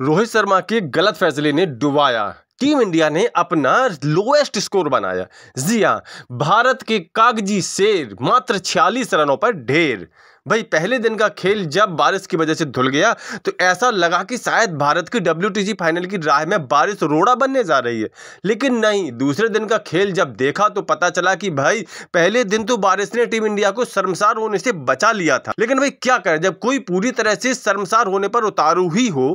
रोहित शर्मा के गलत फैसले ने डुबाया टीम इंडिया ने अपना लोएस्ट स्कोर बनाया जी हाँ भारत के कागजी शेर मात्र छियालीस रनों पर ढेर भाई पहले दिन का खेल जब बारिश की वजह से धुल गया तो ऐसा लगा कि शायद भारत की डब्ल्यू फाइनल की राह में बारिश रोड़ा बनने जा रही है लेकिन नहीं दूसरे दिन का खेल जब देखा तो पता चला कि भाई पहले दिन तो बारिश ने टीम इंडिया को शर्मसार होने से बचा लिया था लेकिन भाई क्या करें जब कोई पूरी तरह से शर्मसार होने पर उतारू ही हो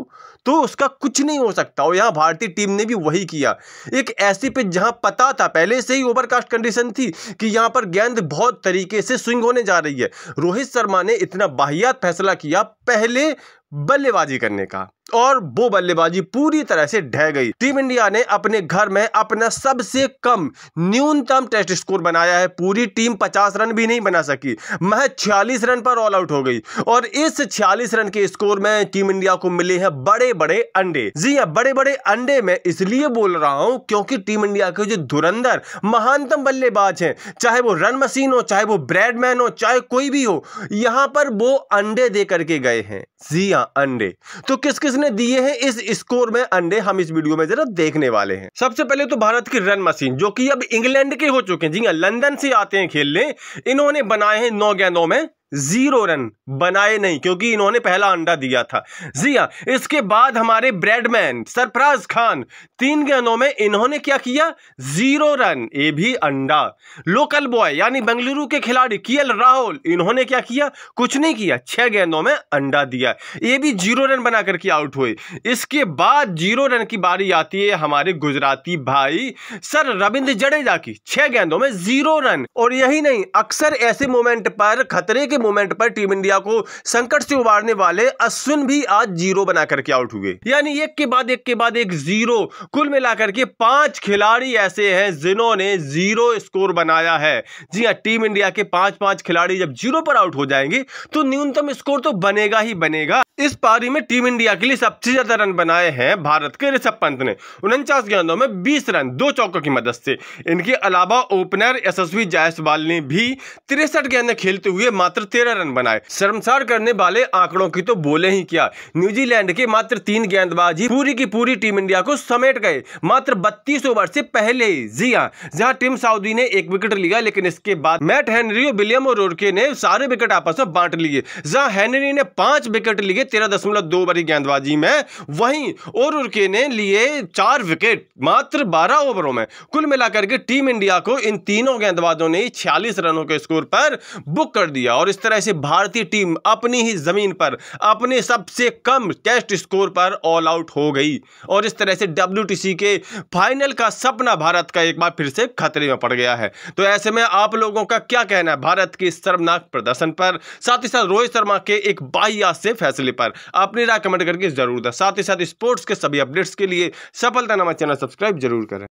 तो उसका कुछ नहीं हो सकता और यहाँ भारतीय टीम ने भी वही किया एक ऐसी पिच जहाँ पता था पहले से ही ओवरकास्ट कंडीशन थी कि यहाँ पर गेंद बहुत तरीके से स्विंग होने जा रही है रोहित शर्मा ने इतना बाहियात फैसला किया पहले बल्लेबाजी करने का और वो बल्लेबाजी पूरी तरह से ढह गई टीम इंडिया ने अपने घर में अपना सबसे कम न्यूनतम टेस्ट स्कोर बनाया है पूरी टीम 50 रन भी नहीं बना सकी महज 46 रन पर ऑल आउट हो गई और इस 46 रन के स्कोर में टीम इंडिया को मिले हैं बड़े बड़े अंडे जी हाँ बड़े बड़े अंडे मैं इसलिए बोल रहा हूं क्योंकि टीम इंडिया के जो धुरंधर महानतम बल्लेबाज हैं चाहे वो रन मशीन हो चाहे वो ब्रेडमैन हो चाहे कोई भी हो यहां पर वो अंडे दे करके गए हैं जी हाँ या अंडे तो किस किस ने दिए हैं इस स्कोर में अंडे हम इस वीडियो में जरा देखने वाले हैं सबसे पहले तो भारत की रन मशीन जो कि अब इंग्लैंड के हो चुके हैं जी हाँ, लंदन से आते हैं खेलने इन्होंने बनाए हैं नौ गेंदों में जीरो रन बनाए नहीं क्योंकि इन्होंने पहला अंडा दिया था जी हाँ इसके बाद हमारे ब्रेडमैन सरफराज खान तीन गेंदों में इन्होंने क्या किया जीरो रन ये भी अंडा लोकल बॉय यानी बेंगलुरु के खिलाड़ी के राहुल इन्होंने क्या किया कुछ नहीं किया छह गेंदों में अंडा दिया ये भी जीरो रन बना करके आउट हुए इसके बाद जीरो रन की बारी आती है हमारे गुजराती भाई सर रविंद्र जडेजा की छह गेंदों में जीरो रन और यही नहीं अक्सर ऐसे मोमेंट पर खतरे के मोमेंट पर टीम इंडिया को संकट से उबारने वाले अश्विन भी आज जीरो बना करके आउट हुए यानी एक के बाद एक के बाद एक जीरो कुल मिलाकर के पांच खिलाड़ी ऐसे हैं जिन्होंने जीरो स्कोर बनाया है जी हाँ टीम इंडिया के पांच पांच खिलाड़ी जब जीरो पर आउट हो जाएंगे तो न्यूनतम स्कोर तो बनेगा ही बनेगा इस पारी में टीम इंडिया के लिए सबसे ज्यादा रन बनाए हैं भारत के ऋषभ पंत ने उनचास गेंदों में 20 रन दो चौकों की मदद से इनके अलावा ओपनर यशस्वी जायसवाल ने भी तिरसठ गेंदें खेलते हुए मात्र तेरह रन बनाए शर्मसार करने वाले आंकड़ों की तो बोले ही क्या न्यूजीलैंड के मात्र तीन गेंदबाज ही पूरी की पूरी टीम इंडिया को समेट गए मात्र बत्तीस ओवर से पहले जी हाँ जहाँ टीम साउदी ने एक विकेट लिया लेकिन इसके बाद मैट हेनरी और विलियम और रोरके ने सारे विकेट आपस में बांट लिए जहाँ हेनरी ने पांच विकेट लिए तेरह दशमलव दो ओवर की गेंदबाजी में वहीं और उर्के ने लिए चार विकेट मात्र बारह ओवरों में कुल मिलाकर के टीम इंडिया को इन तीनों गेंदबाजों ने छियालीस रनों के स्कोर पर बुक कर दिया और इस तरह से भारतीय टीम अपनी ही ज़मीन पर अपने सबसे कम टेस्ट स्कोर पर ऑल आउट हो गई और इस तरह से डब्ल्यू के फाइनल का सपना भारत का एक बार फिर से खतरे में पड़ गया है तो ऐसे में आप लोगों का क्या कहना है भारत के शर्मनाक प्रदर्शन पर साथ ही साथ रोहित शर्मा के एक बाइया से फैसले पर अपनी राय कमेंट करके जरूर दें साथ ही साथ स्पोर्ट्स के सभी अपडेट्स के लिए सफलता नामा चैनल सब्सक्राइब जरूर करें